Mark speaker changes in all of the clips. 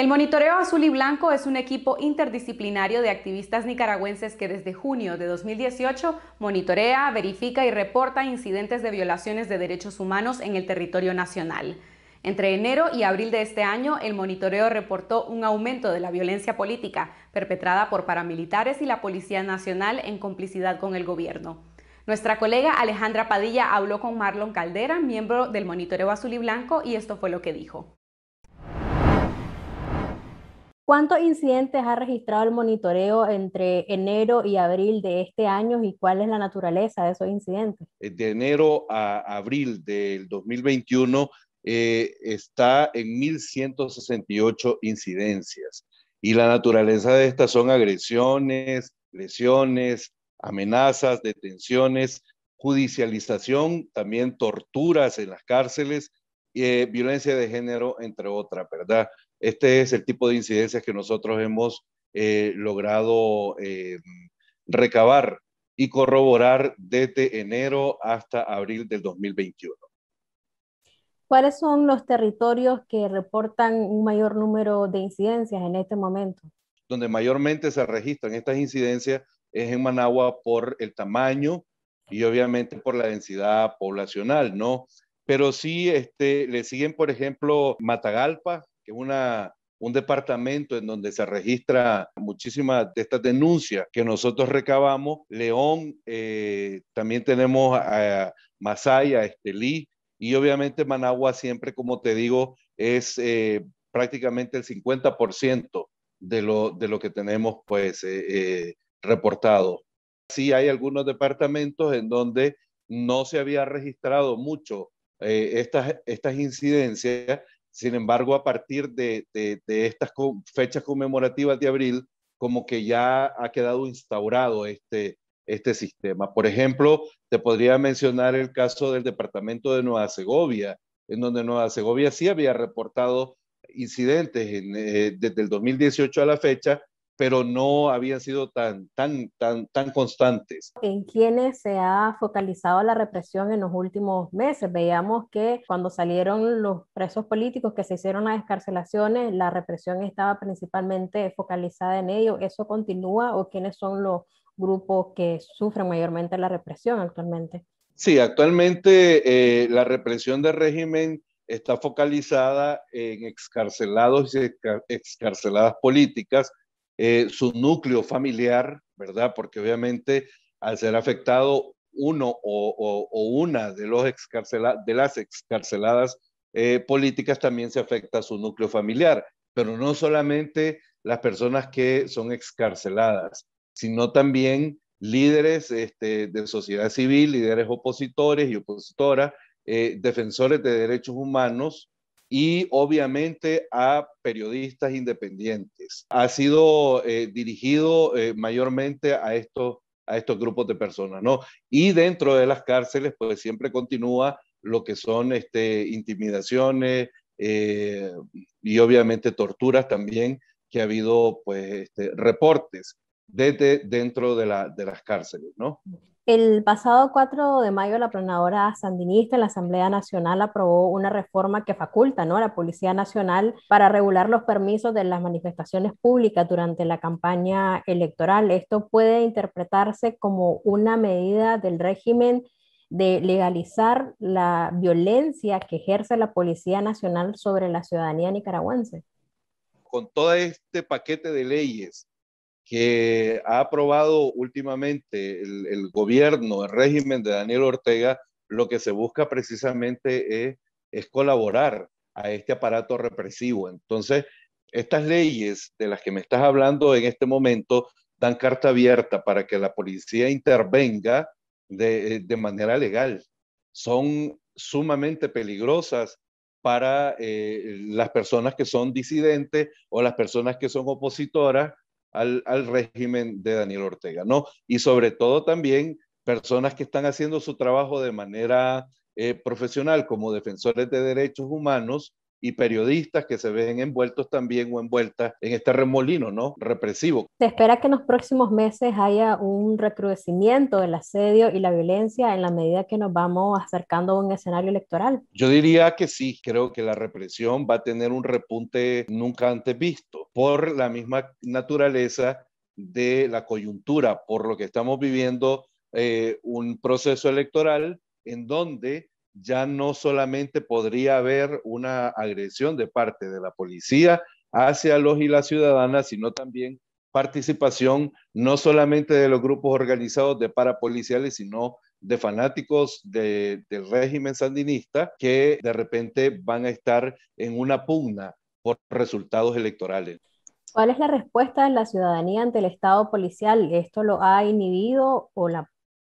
Speaker 1: El Monitoreo Azul y Blanco es un equipo interdisciplinario de activistas nicaragüenses que desde junio de 2018 monitorea, verifica y reporta incidentes de violaciones de derechos humanos en el territorio nacional. Entre enero y abril de este año, el monitoreo reportó un aumento de la violencia política perpetrada por paramilitares y la Policía Nacional en complicidad con el gobierno. Nuestra colega Alejandra Padilla habló con Marlon Caldera, miembro del Monitoreo Azul y Blanco, y esto fue lo que dijo. ¿Cuántos incidentes ha registrado el monitoreo entre enero y abril de este año y cuál es la naturaleza de esos incidentes?
Speaker 2: Eh, de enero a abril del 2021 eh, está en 1.168 incidencias y la naturaleza de estas son agresiones, lesiones, amenazas, detenciones, judicialización, también torturas en las cárceles, eh, violencia de género, entre otras, ¿verdad? Este es el tipo de incidencias que nosotros hemos eh, logrado eh, recabar y corroborar desde enero hasta abril del 2021.
Speaker 1: ¿Cuáles son los territorios que reportan un mayor número de incidencias en este momento?
Speaker 2: Donde mayormente se registran estas incidencias es en Managua por el tamaño y obviamente por la densidad poblacional, ¿no? Pero sí este, le siguen, por ejemplo, Matagalpa, una, un departamento en donde se registra muchísimas de estas denuncias que nosotros recabamos. León, eh, también tenemos a Masaya, Estelí y obviamente Managua siempre, como te digo, es eh, prácticamente el 50% de lo, de lo que tenemos pues eh, reportado. Sí hay algunos departamentos en donde no se había registrado mucho estas, estas incidencias sin embargo, a partir de, estas fechas conmemorativas de abril, como que ya ha quedado instaurado este, este, sistema. Por ejemplo, te podría mencionar el caso del departamento de Nueva Segovia, en donde Nueva Segovia sí había reportado incidentes eh, desde el 2018 a la fecha, pero no habían sido tan, tan, tan, tan constantes.
Speaker 1: ¿En quiénes se ha focalizado la represión en los últimos meses? Veíamos que cuando salieron los presos políticos que se hicieron las descarcelaciones, la represión estaba principalmente focalizada en ellos. ¿Eso continúa o quiénes son los grupos que sufren mayormente la represión actualmente?
Speaker 2: Sí, actualmente eh, la represión del régimen está focalizada en excarcelados y excarceladas políticas, eh, su núcleo familiar, ¿verdad? Porque obviamente al ser afectado uno o, una de, las excarceladas eh, políticas también se afecta su núcleo familiar, pero no solamente las personas que son excarceladas, sino también líderes este, de sociedad civil, líderes opositores y opositoras, eh, defensores de derechos humanos, y obviamente a periodistas independientes. Ha sido eh, dirigido eh, mayormente a estos, a estos grupos de personas, ¿no? Y dentro de las cárceles, pues siempre continúa lo que son este, intimidaciones eh, y obviamente torturas también, que ha habido pues este, reportes desde dentro de, de las cárceles, ¿no?
Speaker 1: El pasado 4 de mayo, la planadora sandinista en la Asamblea Nacional aprobó una reforma que faculta ¿no? a la Policía Nacional para regular los permisos de las manifestaciones públicas durante la campaña electoral. Esto puede interpretarse como una medida del régimen de legalizar la violencia que ejerce la Policía Nacional sobre la ciudadanía nicaragüense.
Speaker 2: Con todo este paquete de leyes que ha aprobado últimamente el, gobierno, el régimen de Daniel Ortega, lo que se busca precisamente es, colaborar a este aparato represivo. Entonces, estas leyes de las que me estás hablando en este momento dan carta abierta para que la policía intervenga de, eh, manera legal. Son sumamente peligrosas para eh, las personas que son disidentes o las personas que son opositoras al, régimen de Daniel Ortega, ¿no? Y sobre todo también personas que están haciendo su trabajo de manera eh, profesional como defensores de derechos humanos y periodistas que se ven envueltos también o envueltas en este remolino, ¿no? Represivo.
Speaker 1: Se espera que en los próximos meses haya un recrudecimiento del asedio y la violencia en la medida que nos vamos acercando a un escenario electoral.
Speaker 2: Yo diría que sí, creo que la represión va a tener un repunte nunca antes visto por la misma naturaleza de la coyuntura, por lo que estamos viviendo eh, un proceso electoral en donde ya no solamente podría haber una agresión de parte de la policía hacia los y las ciudadanas, sino también participación no solamente de los grupos organizados de parapoliciales, sino de fanáticos del régimen sandinista que de repente van a estar en una pugna por resultados electorales.
Speaker 1: ¿Cuál es la respuesta de la ciudadanía ante el Estado policial? ¿Esto lo ha inhibido o la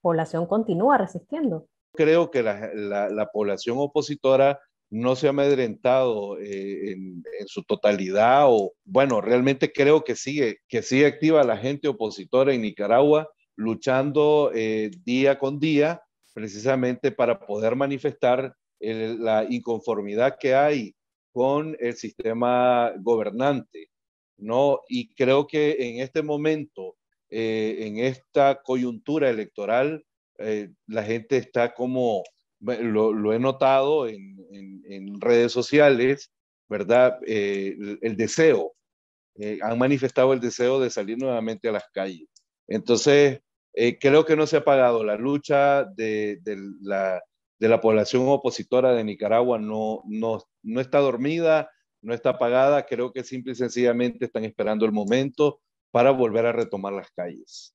Speaker 1: población continúa resistiendo?
Speaker 2: creo que la, población opositora no se ha amedrentado eh, en, su totalidad o, bueno, realmente creo que sigue, que sigue activa la gente opositora en Nicaragua luchando eh, día con día precisamente para poder manifestar la inconformidad que hay con el sistema gobernante, ¿no? Y creo que en este momento, eh, en esta coyuntura electoral, eh, la gente está como, lo, he notado en, redes sociales, ¿verdad? Eh, el, deseo, eh, han manifestado el deseo de salir nuevamente a las calles. Entonces, creo que no se ha apagado la lucha de, la, población opositora de Nicaragua, no, no está dormida, no está apagada, creo que simple y sencillamente están esperando el momento para volver a retomar las calles.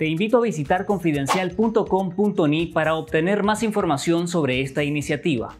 Speaker 2: Te invito a visitar confidencial.com.ni para obtener más información sobre esta iniciativa.